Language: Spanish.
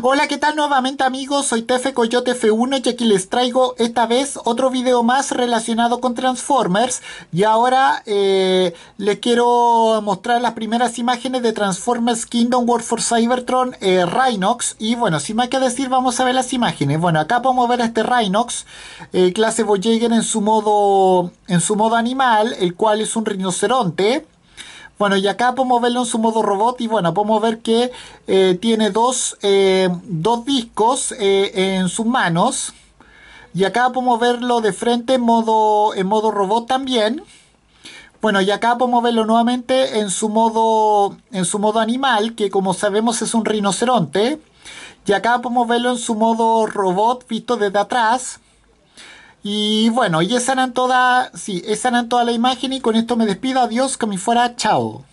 Hola, ¿qué tal nuevamente amigos? Soy Tefe Coyote F1 y aquí les traigo esta vez otro video más relacionado con Transformers y ahora eh, les quiero mostrar las primeras imágenes de Transformers Kingdom War for Cybertron eh, Rhinox y bueno, sin más que decir vamos a ver las imágenes. Bueno, acá podemos ver a este Rhinox eh, clase Voyager en su modo en su modo animal, el cual es un rinoceronte bueno, y acá podemos verlo en su modo robot y bueno, podemos ver que eh, tiene dos, eh, discos eh, en sus manos. Y acá podemos verlo de frente en modo, en modo robot también. Bueno, y acá podemos verlo nuevamente en su modo, en su modo animal, que como sabemos es un rinoceronte. Y acá podemos verlo en su modo robot visto desde atrás. Y bueno, y esa eran toda, sí, esa toda la imagen y con esto me despido, adiós, que me fuera, chao.